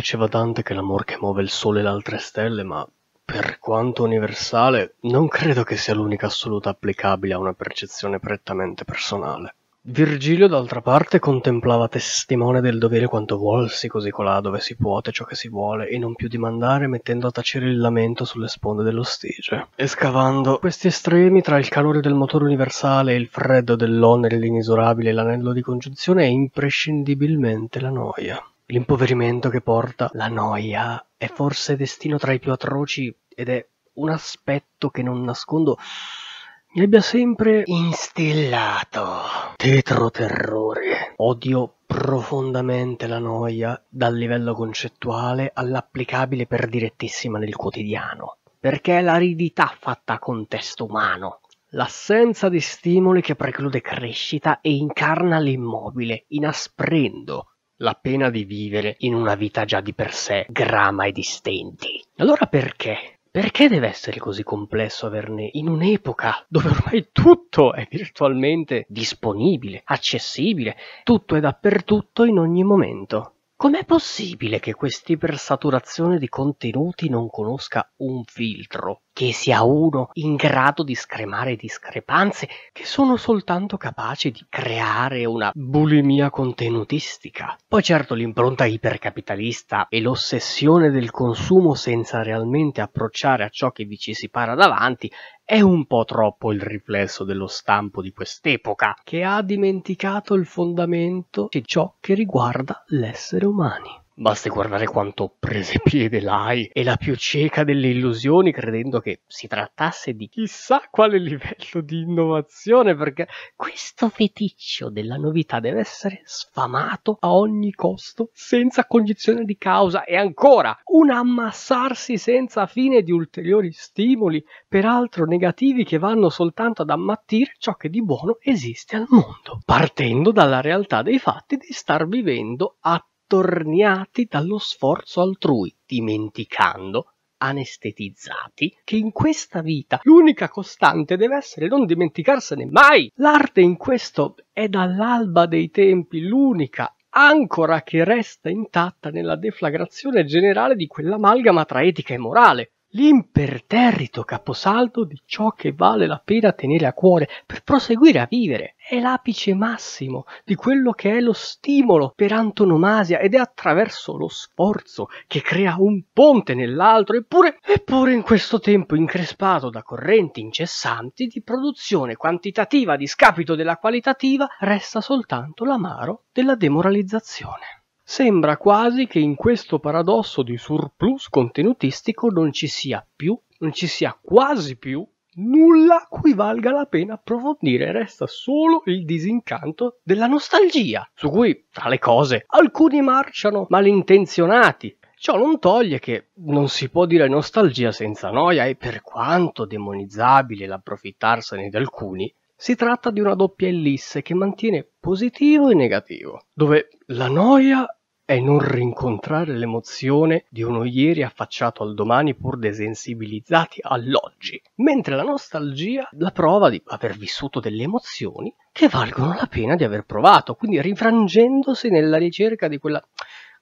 Diceva Dante che l'amor che muove il sole e le altre stelle, ma per quanto universale, non credo che sia l'unica assoluta applicabile a una percezione prettamente personale. Virgilio, d'altra parte, contemplava testimone del dovere quanto volsi, così colà dove si puote ciò che si vuole, e non più dimandare, mettendo a tacere il lamento sulle sponde dello stige, e scavando questi estremi tra il calore del motore universale e il freddo dell'onere, l'inesorabile, l'anello di congiunzione, è imprescindibilmente la noia. L'impoverimento che porta la noia è forse destino tra i più atroci ed è un aspetto che non nascondo mi abbia sempre instillato tetro terrore. Odio profondamente la noia dal livello concettuale all'applicabile per direttissima nel quotidiano, perché è l'aridità fatta a contesto umano, l'assenza di stimoli che preclude crescita e incarna l'immobile, inasprendo la pena di vivere in una vita già di per sé grama e di stenti. Allora perché? Perché deve essere così complesso averne in un'epoca dove ormai tutto è virtualmente disponibile, accessibile, tutto è dappertutto in ogni momento? Com'è possibile che quest'ipersaturazione di contenuti non conosca un filtro, che sia uno in grado di scremare discrepanze che sono soltanto capaci di creare una bulimia contenutistica? Poi certo l'impronta ipercapitalista e l'ossessione del consumo senza realmente approcciare a ciò che vi ci si para davanti è un po' troppo il riflesso dello stampo di quest'epoca, che ha dimenticato il fondamento di ciò che riguarda l'essere umani. Basti guardare quanto prese piede l'AI e la più cieca delle illusioni credendo che si trattasse di chissà quale livello di innovazione perché questo feticcio della novità deve essere sfamato a ogni costo senza cognizione di causa e ancora un ammassarsi senza fine di ulteriori stimoli peraltro negativi che vanno soltanto ad ammattire ciò che di buono esiste al mondo partendo dalla realtà dei fatti di star vivendo attualmente attorniati dallo sforzo altrui, dimenticando anestetizzati, che in questa vita l'unica costante deve essere non dimenticarsene mai. L'arte in questo è dall'alba dei tempi l'unica ancora che resta intatta nella deflagrazione generale di quell'amalgama tra etica e morale, l'imperterrito caposaldo di ciò che vale la pena tenere a cuore per proseguire a vivere. È l'apice massimo di quello che è lo stimolo per antonomasia ed è attraverso lo sforzo che crea un ponte nell'altro, eppure, eppure in questo tempo increspato da correnti incessanti di produzione quantitativa a discapito della qualitativa resta soltanto l'amaro della demoralizzazione. Sembra quasi che in questo paradosso di surplus contenutistico non ci sia più, non ci sia quasi più nulla cui valga la pena approfondire, resta solo il disincanto della nostalgia, su cui, tra le cose, alcuni marciano malintenzionati. Ciò non toglie che non si può dire nostalgia senza noia e per quanto demonizzabile l'approfittarsene di alcuni, si tratta di una doppia ellisse che mantiene positivo e negativo, dove la noia è non rincontrare l'emozione di uno ieri affacciato al domani pur desensibilizzati all'oggi, mentre la nostalgia la prova di aver vissuto delle emozioni che valgono la pena di aver provato, quindi rifrangendosi nella ricerca di quella,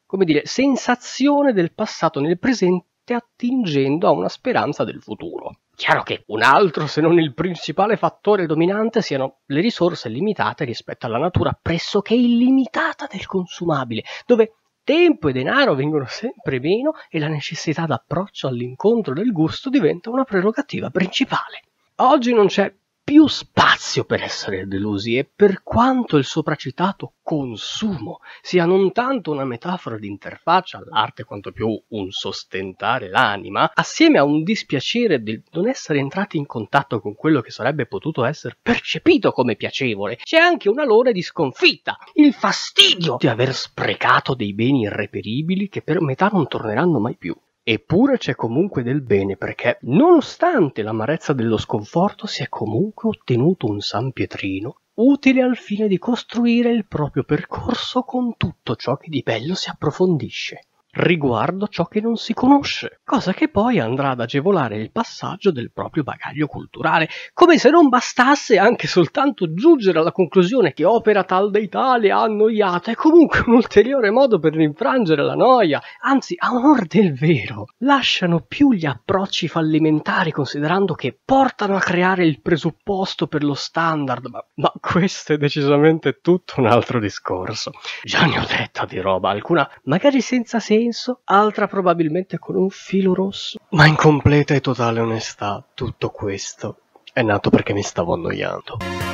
come dire, sensazione del passato nel presente attingendo a una speranza del futuro. Chiaro che un altro, se non il principale fattore dominante, siano le risorse limitate rispetto alla natura pressoché illimitata del consumabile, dove tempo e denaro vengono sempre meno e la necessità d'approccio all'incontro del gusto diventa una prerogativa principale. Oggi non c'è più spazio per essere delusi e per quanto il sopracitato consumo sia non tanto una metafora di interfaccia all'arte quanto più un sostentare l'anima, assieme a un dispiacere del non essere entrati in contatto con quello che sarebbe potuto essere percepito come piacevole, c'è anche un alone di sconfitta, il fastidio di aver sprecato dei beni irreperibili che per metà non torneranno mai più. Eppure c'è comunque del bene perché, nonostante l'amarezza dello sconforto, si è comunque ottenuto un San Pietrino utile al fine di costruire il proprio percorso con tutto ciò che di bello si approfondisce riguardo ciò che non si conosce, cosa che poi andrà ad agevolare il passaggio del proprio bagaglio culturale, come se non bastasse anche soltanto giungere alla conclusione che opera tal deità le ha annoiato, è comunque un ulteriore modo per rinfrangere la noia, anzi, a onore del vero, lasciano più gli approcci fallimentari considerando che portano a creare il presupposto per lo standard, ma, ma questo è decisamente tutto un altro discorso. Già ne ho detta di roba alcuna, magari senza senso intenso, altra probabilmente con un filo rosso. Ma in completa e totale onestà, tutto questo è nato perché mi stavo annoiando.